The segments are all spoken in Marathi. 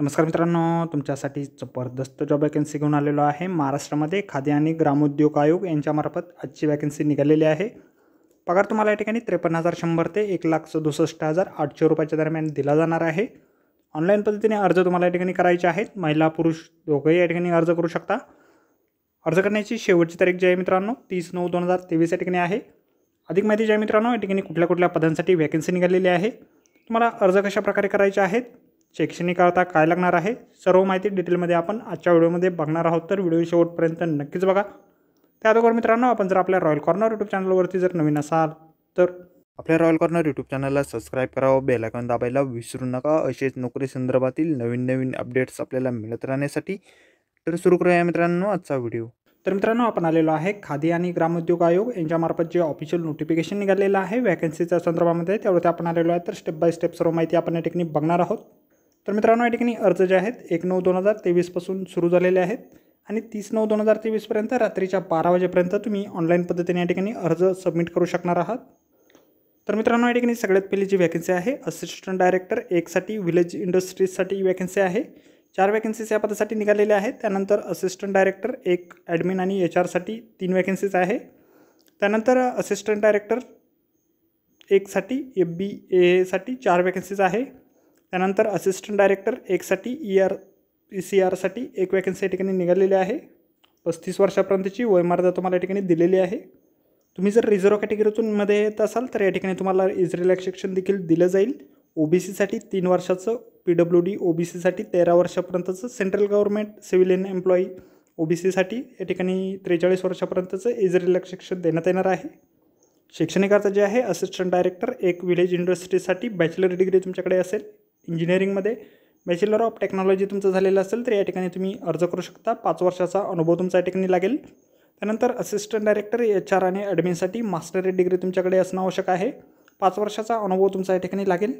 नमस्कार मित्रांनो तुमच्यासाठी जबरदस्त जॉब वॅकन्सी घेऊन आलेलो आहे महाराष्ट्रामध्ये खादी आणि ग्रामोद्योग आयोग यांच्यामार्फत आजची वॅकन्सी निघालेली आहे पगार तुम्हाला या ठिकाणी त्रेपन्न हजार शंभर ते एक लाख सदुसष्ट हजार आठशे रुपयाच्या दरम्यान दिला जाणार आहे ऑनलाईन पद्धतीने अर्ज तुम्हाला या ठिकाणी करायचे आहेत महिला पुरुष दोघंही या ठिकाणी अर्ज करू शकता अर्ज करण्याची शेवटची तारीख जी आहे मित्रांनो तीस नऊ दोन हजार तेवीस या ठिकाणी आहे अधिक माहिती जी आहे मित्रांनो या ठिकाणी कुठल्या कुठल्या पदांसाठी वॅकन्सी निघालेली आहे तुम्हाला अर्ज कशा प्रकारे करायचे आहेत शैक्षणिकता काय लागणार आहे सर्व माहिती डिटेलमध्ये आपण आजच्या व्हिडिओमध्ये बघणार आहोत तर व्हिडिओ शेवटपर्यंत नक्कीच बघा त्या अगोदर मित्रांनो आपण जर आपल्या रॉयल कॉर्नर यूट्यूब चॅनलवरती जर नवीन असाल तर आपल्या रॉयल कॉर्नर यूट्यूब चॅनलला सबस्क्राईब करावं बेलायकॉन दाबायला विसरू नका असेच नोकरी संदर्भातील नवीन नवीन अपडेट्स आपल्याला मिळत राहण्यासाठी तर सुरू करूया मित्रांनो आजचा व्हिडिओ तर मित्रांनो आपण आलेलो आहे खादी आणि ग्रामोद्योग आयोग यांच्यामार्फत जे ऑफिशियल नोटिफिकेशन निघालेलं आहे वॅकन्सीच्या संदर्भामध्ये त्यावरती आपण आलेलो आहे तर स्टेप बाय स्टेप सर्व माहिती आपण या ठिकाणी बघणार आहोत तर मित्रांनो या ठिकाणी अर्ज जे आहेत एक नऊ दोन हजार तेवीसपासून सुरू झालेले आहेत आणि तीस नऊ दोन हजार तेवीसपर्यंत रात्रीच्या बारा वाजेपर्यंत तुम्ही ऑनलाईन पद्धतीने या ठिकाणी अर्ज सबमिट करू शकणार आहात तर मित्रांनो या ठिकाणी सगळ्यात पहिली जी वॅकन्सी आहे असिस्टंट डायरेक्टर एकसाठी व्हिलेज इंडस्ट्रीजसाठी वॅकन्सी आहे चार वॅकन्सीज या पदासाठी निघालेल्या आहेत त्यानंतर असिस्टंट डायरेक्टर एक ॲडमिन आणि एच आरसाठी तीन वॅकन्सीज आहे त्यानंतर असिस्टंट डायरेक्टर एकसाठी एफ बी एसाठी चार वॅकन्सीज आहे त्यानंतर असिस्टंट डायरेक्टर एकसाठी E e R C e आरसाठी एक वॅकन्सी या ठिकाणी निघालेली आहे पस्तीस वर्षापर्यंतची वयमर्यादा तुम्हाला या ठिकाणी दिलेली आहे तुम्ही जर रिझर्व्ह कॅटेगरीतून मध्ये येत असाल तर या ठिकाणी तुम्हाला रिलॅक्स रिलॅक्सेशन देखील दिलं जाईल सीसाठी तीन वर्षाचं पी डब्ल्यू डी सीसाठी तेरा वर्षापर्यंतचं सेंट्रल गव्हर्नमेंट सिव्हिलियन एम्प्लॉई सीसाठी या ठिकाणी त्रेचाळीस वर्षापर्यंतचं रिलॅक्स रिलॅक्सेशन देण्यात येणार आहे शैक्षणिक जे आहे असिस्टंट डायरेक्टर एक विलेज इंडस्ट्रीसाठी बॅचलर डिग्री तुमच्याकडे असेल इंजिनिअरिंगमध्ये बॅचलर ऑफ टेक्नॉलॉजी तुमचं झालेलं असेल तर या ठिकाणी तुम्ही अर्ज करू शकता पाच वर्षाचा अनुभव या ठिकाणी लागेल त्यानंतर असिस्टंट डायरेक्टर एच आर आणि ॲडमिनसाठी मास्टरेट डिग्री तुमच्याकडे असणं आवश्यक आहे पाच वर्षाचा अनुभव तुमचा या ठिकाणी लागेल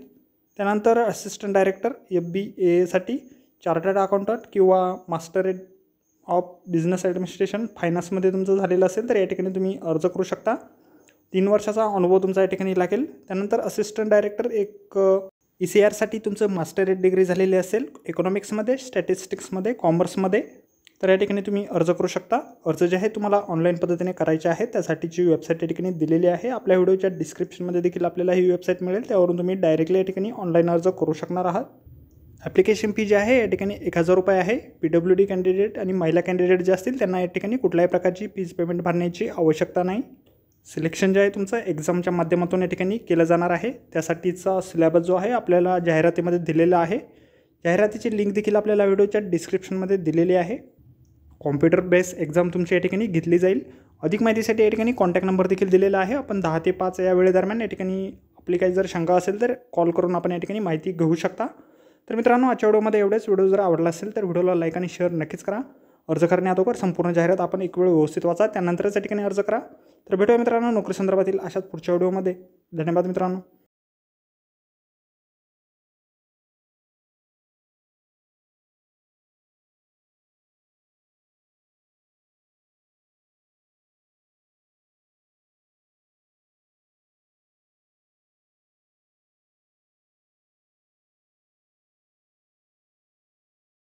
त्यानंतर असिस्टंट डायरेक्टर एफ बी एसाठी चार्टर्ड अकाउंटंट किंवा मास्टरेट ऑफ बिझनेस ॲडमिनिस्ट्रेशन फायनान्समध्ये तुमचं झालेलं असेल तर या ठिकाणी तुम्ही अर्ज करू शकता तीन वर्षाचा अनुभव तुमचा या ठिकाणी लागेल त्यानंतर असिस्टंट डायरेक्टर एक ई e सी आरसाठी तुमचं मास्टरेट डिग्री झालेली असेल इकॉनॉमिक्समध्ये स्टॅटिस्टिक्समध्ये कॉमर्समध्ये तर या ठिकाणी तुम्ही अर्ज करू शकता अर्ज जे आहे तुम्हाला ऑनलाईन पद्धतीने करायचे आहे त्यासाठीची वेबसाईट या ठिकाणी दिलेली आहे आपल्या व्हिडिओच्या डिस्क्रिप्शनमध्ये देखील आपल्याला ही वेबसाईट मिळेल त्यावरून तुम्ही डायरेक्टली या ठिकाणी ऑनलाईन अर्ज करू शकणार आहात ॲप्लिकेशन फी जी आहे या ठिकाणी एक हजार रुपये आहे पी डब्ल्यू डी कॅन्डिडेट आणि महिला कॅन्डिडेट जे असतील त्यांना या ठिकाणी कुठल्याही प्रकारची फीज पेमेंट भरण्याची आवश्यकता नाही सिलेक्शन जे आहे तुमचं एक्झामच्या माध्यमातून या ठिकाणी केलं जाणार आहे त्यासाठीचा सिलेबस जो आहे आपल्याला जाहिरातीमध्ये दिलेला आहे जाहिरातीची लिंक देखील आपल्याला व्हिडिओच्या डिस्क्रिप्शनमध्ये दिलेली आहे कॉम्प्युटर बेस्ड एक्झाम तुमची या ठिकाणी घेतली जाईल अधिक माहितीसाठी या ठिकाणी कॉन्टॅक्ट नंबर देखील दिलेला आहे आपण दहा ते पाच या वेळेदरम्यान या ठिकाणी आपली काही जर शंका असेल तर कॉल करून आपण या ठिकाणी माहिती घेऊ शकता तर मित्रांनो आजच्या व्हिडिओमध्ये एवढेच व्हिडिओ जर आवडला असेल तर व्हिडिओला लाईक आणि शेअर नक्कीच करा अर्ज करण्याअगोदर संपूर्ण जाहिरात आपण एक वेळ व्यवस्थित वाचा त्यानंतरच या ठिकाणी अर्ज करा तर भेटूया मित्रांनो नोकरी संदर्भातील अशाच पुढच्या व्हिडिओमध्ये धन्यवाद मित्रांनो